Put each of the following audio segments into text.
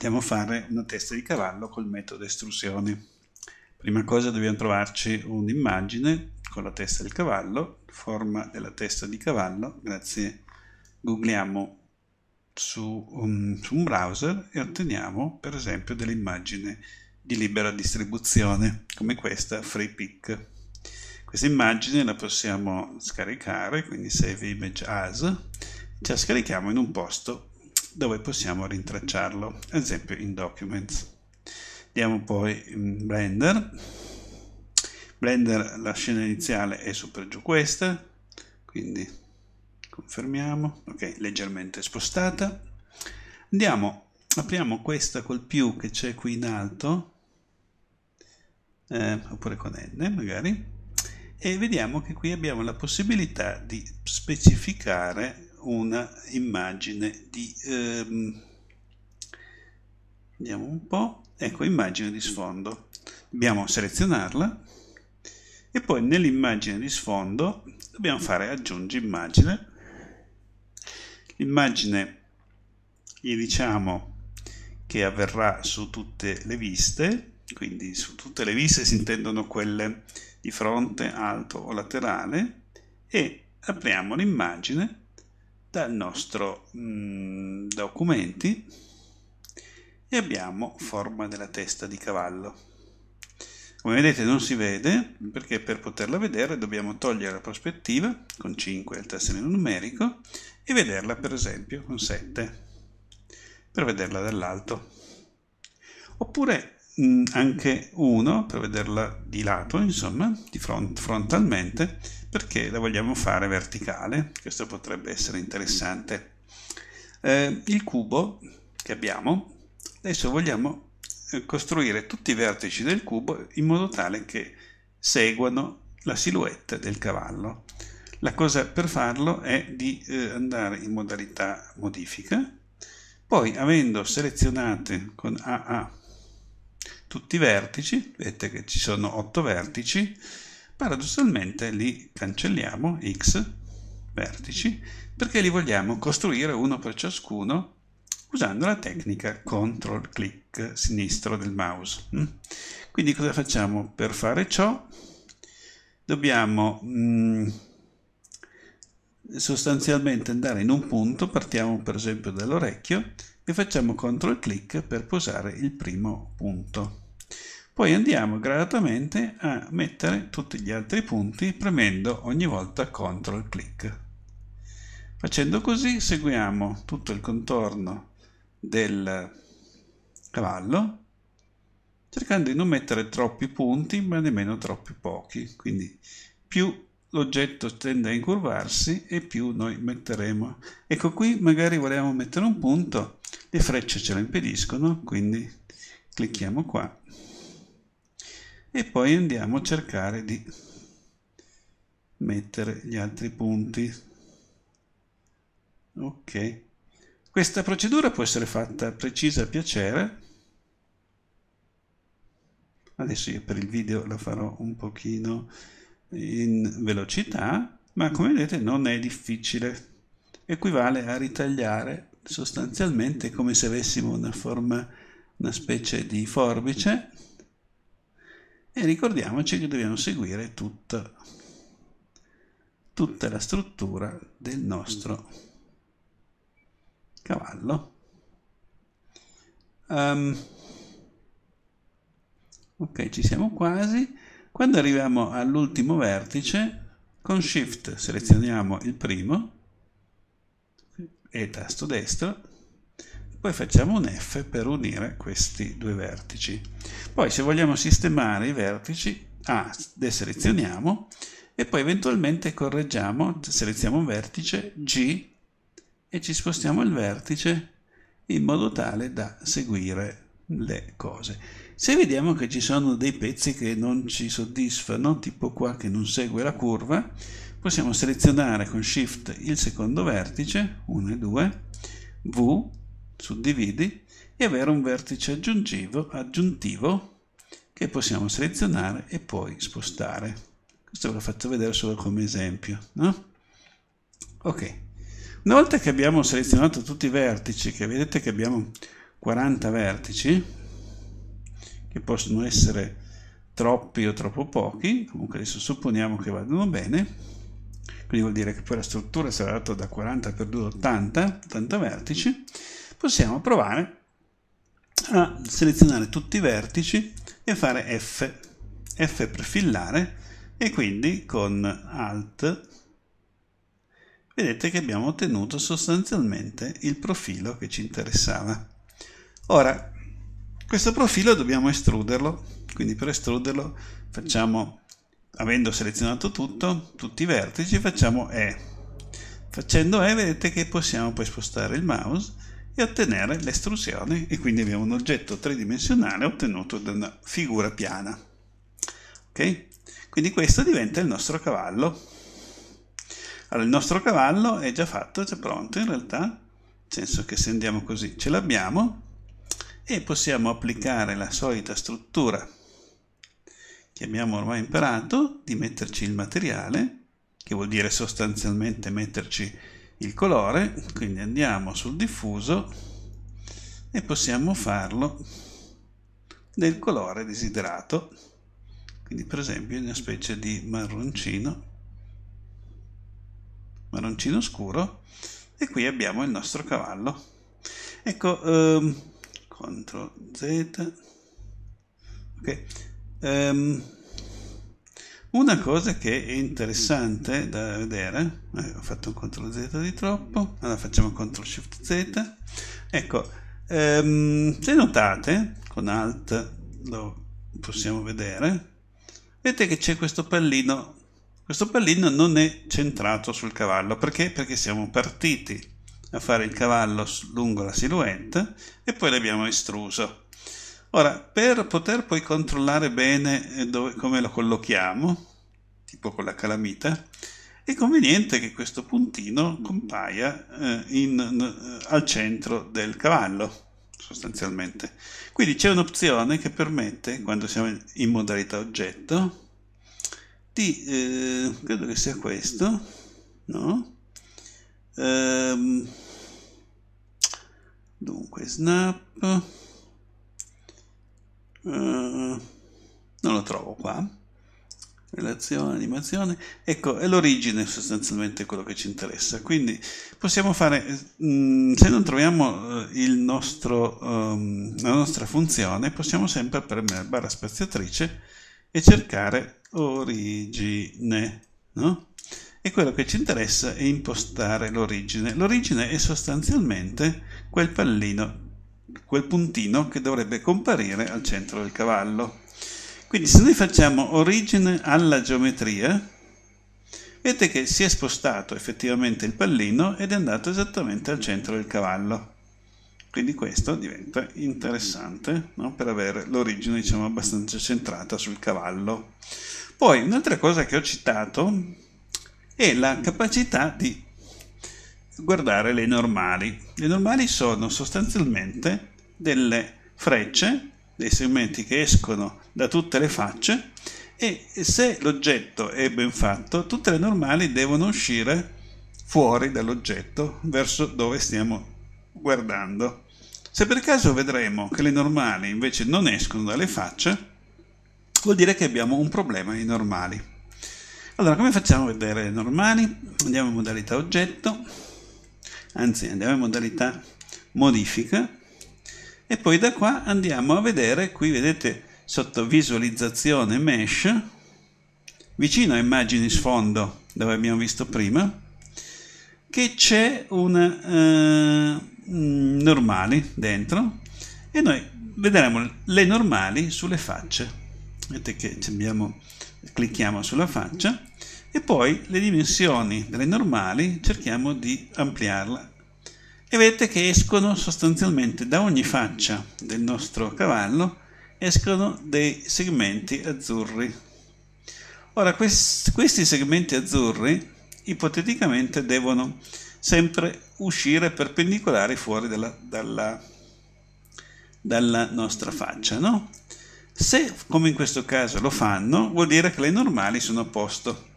Andiamo a fare una testa di cavallo col metodo estrusione. Prima cosa dobbiamo trovarci un'immagine con la testa del cavallo, forma della testa di cavallo, grazie googliamo su un, um, su un browser e otteniamo per esempio dell'immagine di libera distribuzione come questa free pick. Questa immagine la possiamo scaricare, quindi save image as, ce la scarichiamo in un posto dove possiamo rintracciarlo, ad esempio in Documents. Andiamo poi in mm, Blender. Blender la scena iniziale è su per giù questa, quindi confermiamo, ok, leggermente spostata. Andiamo, apriamo questa col più che c'è qui in alto, eh, oppure con N magari, e vediamo che qui abbiamo la possibilità di specificare una immagine di ehm, vediamo un po' ecco immagine di sfondo dobbiamo selezionarla e poi nell'immagine di sfondo dobbiamo fare aggiungi immagine l'immagine gli diciamo che avverrà su tutte le viste quindi su tutte le viste si intendono quelle di fronte, alto o laterale e apriamo l'immagine dal nostro mm, documenti e abbiamo forma della testa di cavallo. Come vedete non si vede perché per poterla vedere dobbiamo togliere la prospettiva con 5 al tassello numerico e vederla per esempio con 7 per vederla dall'alto. Oppure Mm, anche uno per vederla di lato, insomma, di front, frontalmente, perché la vogliamo fare verticale. Questo potrebbe essere interessante. Eh, il cubo che abbiamo, adesso vogliamo eh, costruire tutti i vertici del cubo in modo tale che seguano la silhouette del cavallo. La cosa per farlo è di eh, andare in modalità modifica, poi avendo selezionate con AA tutti i vertici, vedete che ci sono 8 vertici, paradossalmente li cancelliamo, x vertici, perché li vogliamo costruire uno per ciascuno usando la tecnica control click sinistro del mouse. Mm? Quindi cosa facciamo? Per fare ciò dobbiamo mm, sostanzialmente andare in un punto, partiamo per esempio dall'orecchio e facciamo CTRL CLICK per posare il primo punto. Poi andiamo gradatamente a mettere tutti gli altri punti premendo ogni volta CTRL CLICK. Facendo così seguiamo tutto il contorno del cavallo cercando di non mettere troppi punti ma nemmeno troppi pochi quindi più l'oggetto tende a incurvarsi e più noi metteremo ecco qui magari volevamo mettere un punto le frecce ce lo impediscono, quindi clicchiamo qua e poi andiamo a cercare di mettere gli altri punti. Ok, questa procedura può essere fatta precisa a piacere. Adesso io per il video la farò un pochino in velocità, ma come vedete non è difficile. Equivale a ritagliare sostanzialmente come se avessimo una forma, una specie di forbice e ricordiamoci che dobbiamo seguire tutta, tutta la struttura del nostro cavallo. Um, ok, ci siamo quasi. Quando arriviamo all'ultimo vertice, con Shift selezioniamo il primo e tasto destro poi facciamo un F per unire questi due vertici poi se vogliamo sistemare i vertici ah, deselezioniamo e poi eventualmente correggiamo selezioniamo un vertice G e ci spostiamo il vertice in modo tale da seguire le cose. Se vediamo che ci sono dei pezzi che non ci soddisfano, tipo qua che non segue la curva, possiamo selezionare con Shift il secondo vertice, 1 e 2, V, suddividi, e avere un vertice aggiuntivo, aggiuntivo che possiamo selezionare e poi spostare. Questo ve lo faccio vedere solo come esempio. No? Ok, una volta che abbiamo selezionato tutti i vertici, che vedete che abbiamo 40 vertici, che possono essere troppi o troppo pochi, comunque adesso supponiamo che vadano bene, quindi vuol dire che poi la struttura sarà data da 40 per 2 80, 80 vertici, possiamo provare a selezionare tutti i vertici e fare F, F per fillare e quindi con Alt vedete che abbiamo ottenuto sostanzialmente il profilo che ci interessava. Ora, questo profilo dobbiamo estruderlo, quindi per estruderlo facciamo avendo selezionato tutto, tutti i vertici, facciamo E. Facendo E vedete che possiamo poi spostare il mouse e ottenere l'estrusione e quindi abbiamo un oggetto tridimensionale ottenuto da una figura piana. Ok? Quindi questo diventa il nostro cavallo. Allora, il nostro cavallo è già fatto, già pronto in realtà, nel senso che se andiamo così ce l'abbiamo e possiamo applicare la solita struttura che abbiamo ormai imparato, di metterci il materiale, che vuol dire sostanzialmente metterci il colore, quindi andiamo sul diffuso e possiamo farlo del colore desiderato, quindi per esempio una specie di marroncino, marroncino scuro, e qui abbiamo il nostro cavallo. Ecco, ehm, CTRL Z, ok, Um, una cosa che è interessante da vedere, eh, ho fatto un CTRL Z di troppo, allora facciamo CTRL SHIFT Z, ecco, um, se notate, con ALT lo possiamo vedere, vedete che c'è questo pallino, questo pallino non è centrato sul cavallo, perché? Perché siamo partiti a fare il cavallo lungo la silhouette e poi l'abbiamo estruso. Ora, per poter poi controllare bene eh, dove, come lo collochiamo, tipo con la calamita, è conveniente che questo puntino compaia eh, in, eh, al centro del cavallo, sostanzialmente. Quindi c'è un'opzione che permette, quando siamo in modalità oggetto, di, eh, credo che sia questo, no? Ehm, dunque, snap eh, non lo trovo qua relazione, animazione ecco è l'origine sostanzialmente quello che ci interessa quindi possiamo fare mh, mm, se non troviamo eh, nostro, um, la nostra funzione possiamo sempre premere la barra spaziatrice e cercare origine no? e quello che ci interessa è impostare l'origine. L'origine è sostanzialmente quel pallino quel puntino che dovrebbe comparire al centro del cavallo. Quindi se noi facciamo origine alla geometria, vedete che si è spostato effettivamente il pallino ed è andato esattamente al centro del cavallo. Quindi questo diventa interessante no? per avere l'origine diciamo abbastanza centrata sul cavallo. Poi un'altra cosa che ho citato è la capacità di guardare le normali. Le normali sono sostanzialmente delle frecce, dei segmenti che escono da tutte le facce e se l'oggetto è ben fatto, tutte le normali devono uscire fuori dall'oggetto verso dove stiamo guardando. Se per caso vedremo che le normali invece non escono dalle facce, vuol dire che abbiamo un problema di normali. Allora, come facciamo a vedere le normali? Andiamo in modalità oggetto, anzi andiamo in modalità modifica e poi da qua andiamo a vedere, qui vedete sotto visualizzazione mesh, vicino a immagini sfondo dove abbiamo visto prima, che c'è una eh, mm, normali dentro e noi vedremo le normali sulle facce. Vedete che abbiamo, clicchiamo sulla faccia e poi le dimensioni delle normali cerchiamo di ampliarla e vedete che escono sostanzialmente da ogni faccia del nostro cavallo escono dei segmenti azzurri ora quest questi segmenti azzurri ipoteticamente devono sempre uscire perpendicolari fuori dalla, dalla, dalla nostra faccia no? se come in questo caso lo fanno vuol dire che le normali sono a posto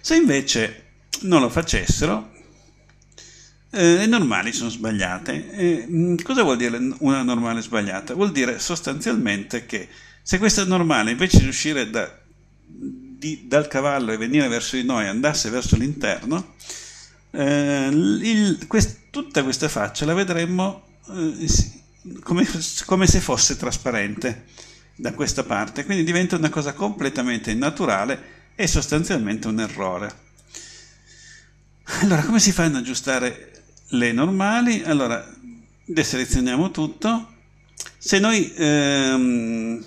se invece non lo facessero, eh, le normali sono sbagliate. Eh, cosa vuol dire una normale sbagliata? Vuol dire sostanzialmente che se questa normale invece di uscire da, di, dal cavallo e venire verso di noi andasse verso l'interno, eh, quest, tutta questa faccia la vedremmo eh, come, come se fosse trasparente da questa parte, quindi diventa una cosa completamente innaturale è sostanzialmente un errore. Allora, come si fanno ad aggiustare le normali? Allora, deselezioniamo tutto. Se noi ehm,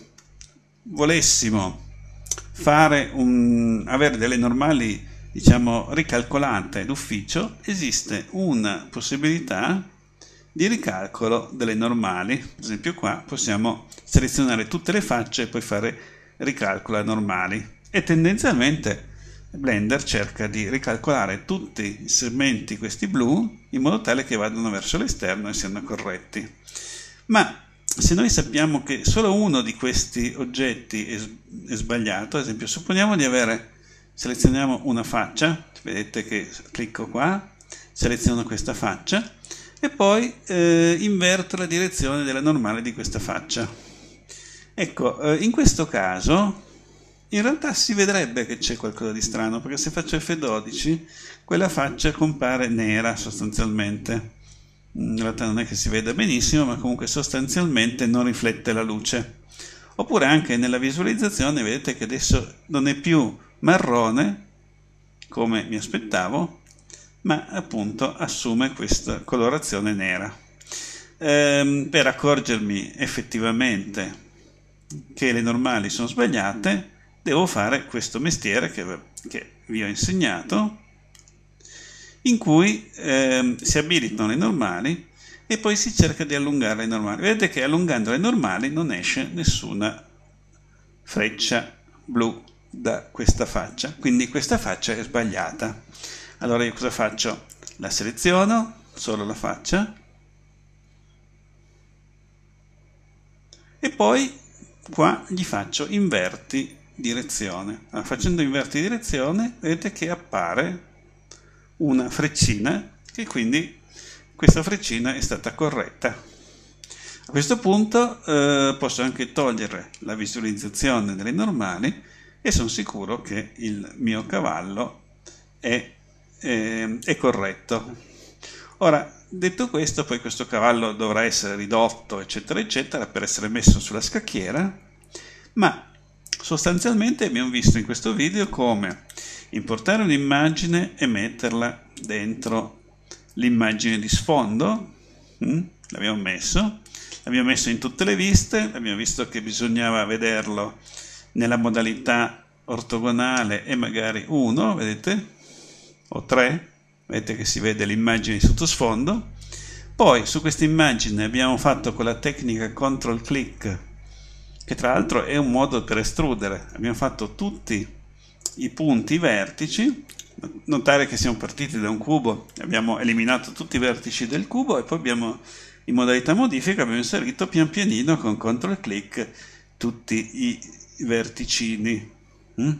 volessimo un, avere delle normali, diciamo, ricalcolate d'ufficio, esiste una possibilità di ricalcolo delle normali. Per esempio qua possiamo selezionare tutte le facce e poi fare ricalcola normali e tendenzialmente Blender cerca di ricalcolare tutti i segmenti, questi blu, in modo tale che vadano verso l'esterno e siano corretti. Ma se noi sappiamo che solo uno di questi oggetti è, è sbagliato, ad esempio supponiamo di avere, selezioniamo una faccia, vedete che clicco qua, seleziono questa faccia e poi eh, inverto la direzione della normale di questa faccia. Ecco, eh, in questo caso in realtà si vedrebbe che c'è qualcosa di strano, perché se faccio F12, quella faccia compare nera sostanzialmente. Mm, in realtà non è che si veda benissimo, ma comunque sostanzialmente non riflette la luce. Oppure anche nella visualizzazione vedete che adesso non è più marrone, come mi aspettavo, ma appunto assume questa colorazione nera. Ehm, per accorgermi effettivamente che le normali sono sbagliate, devo fare questo mestiere che, che vi ho insegnato, in cui eh, si abilitano le normali e poi si cerca di allungare le normali. Vedete che allungando le normali non esce nessuna freccia blu da questa faccia, quindi questa faccia è sbagliata. Allora io cosa faccio? La seleziono, solo la faccia, e poi qua gli faccio inverti direzione. Allora, ah, facendo inverti direzione vedete che appare una freccina che quindi questa freccina è stata corretta. A questo punto eh, posso anche togliere la visualizzazione delle normali e sono sicuro che il mio cavallo è, è, ehm, è corretto. Ora, detto questo, poi questo cavallo dovrà essere ridotto, eccetera, eccetera, per essere messo sulla scacchiera, ma Sostanzialmente abbiamo visto in questo video come importare un'immagine e metterla dentro l'immagine di sfondo, mm? l'abbiamo messo, l'abbiamo messo in tutte le viste, abbiamo visto che bisognava vederlo nella modalità ortogonale e magari 1, vedete, o 3, vedete che si vede l'immagine di sottosfondo, poi su questa immagine abbiamo fatto con la tecnica control click che tra l'altro è un modo per estrudere. Abbiamo fatto tutti i punti vertici, notare che siamo partiti da un cubo, abbiamo eliminato tutti i vertici del cubo e poi abbiamo in modalità modifica abbiamo inserito pian pianino con CTRL clic tutti i verticini. Mm?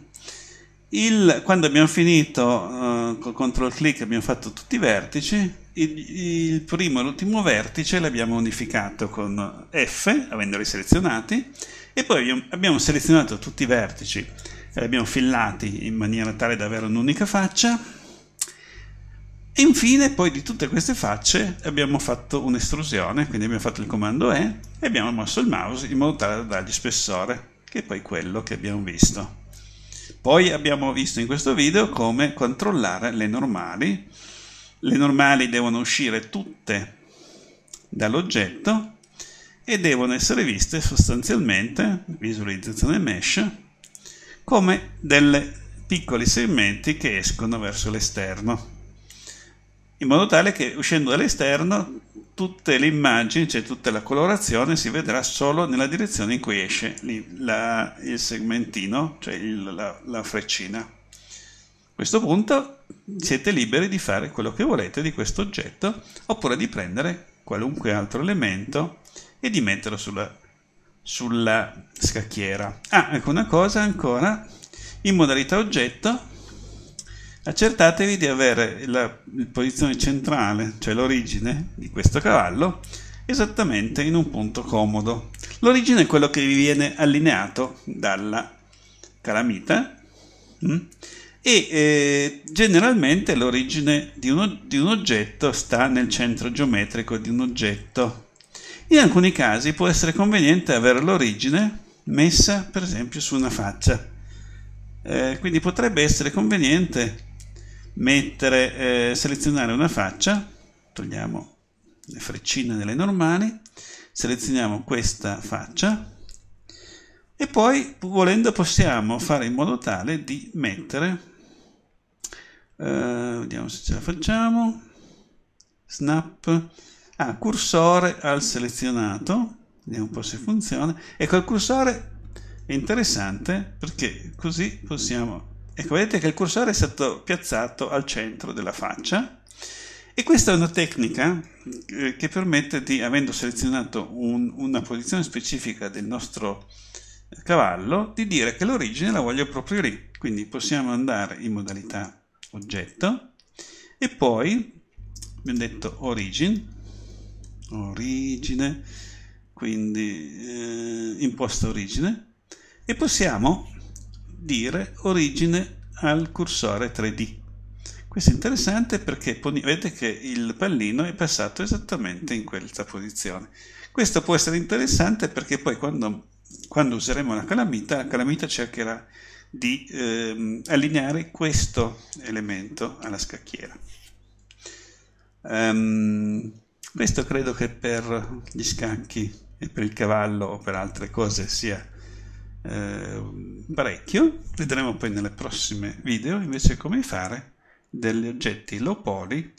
Il, quando abbiamo finito eh, con CTRL clic abbiamo fatto tutti i vertici, il, il primo e l'ultimo vertice l'abbiamo unificato con F, avendoli selezionati, e poi abbiamo selezionato tutti i vertici e eh, li abbiamo fillati in maniera tale da avere un'unica faccia, e infine poi di tutte queste facce abbiamo fatto un'estrusione, quindi abbiamo fatto il comando E e abbiamo mosso il mouse in modo tale da dargli spessore, che è poi quello che abbiamo visto. Poi abbiamo visto in questo video come controllare le normali, le normali devono uscire tutte dall'oggetto e devono essere viste sostanzialmente, visualizzazione mesh, come delle piccoli segmenti che escono verso l'esterno in modo tale che uscendo dall'esterno tutte le immagini, cioè tutta la colorazione si vedrà solo nella direzione in cui esce la, il segmentino, cioè il, la, la freccina. A questo punto siete liberi di fare quello che volete di questo oggetto oppure di prendere qualunque altro elemento e di metterlo sulla, sulla scacchiera. Ah, ecco una cosa ancora, in modalità oggetto accertatevi di avere la, la posizione centrale, cioè l'origine di questo cavallo, esattamente in un punto comodo. L'origine è quello che vi viene allineato dalla calamita. Mh? Mm? e eh, generalmente l'origine di, uno, di un oggetto sta nel centro geometrico di un oggetto. In alcuni casi può essere conveniente avere l'origine messa per esempio su una faccia. Eh, quindi potrebbe essere conveniente mettere, eh, selezionare una faccia, togliamo le freccine delle normali, selezioniamo questa faccia e poi volendo possiamo fare in modo tale di mettere Uh, vediamo se ce la facciamo. Snap. Ah, cursore al selezionato. Vediamo un po' se funziona. Ecco, il cursore è interessante perché così possiamo... Ecco, vedete che il cursore è stato piazzato al centro della faccia. E questa è una tecnica eh, che permette di, avendo selezionato un, una posizione specifica del nostro eh, cavallo, di dire che l'origine la voglio proprio lì. Quindi possiamo andare in modalità oggetto e poi abbiamo detto origin origine quindi eh, imposta origine e possiamo dire origine al cursore 3D questo è interessante perché vedete che il pallino è passato esattamente in questa posizione questo può essere interessante perché poi quando, quando useremo la calamita la calamita cercherà di ehm, allineare questo elemento alla scacchiera. Um, questo credo che per gli scacchi e per il cavallo o per altre cose sia eh, parecchio. Vedremo poi nelle prossime video invece come fare degli oggetti low poly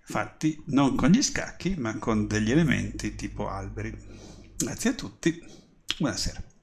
fatti non con gli scacchi ma con degli elementi tipo alberi. Grazie a tutti, buonasera.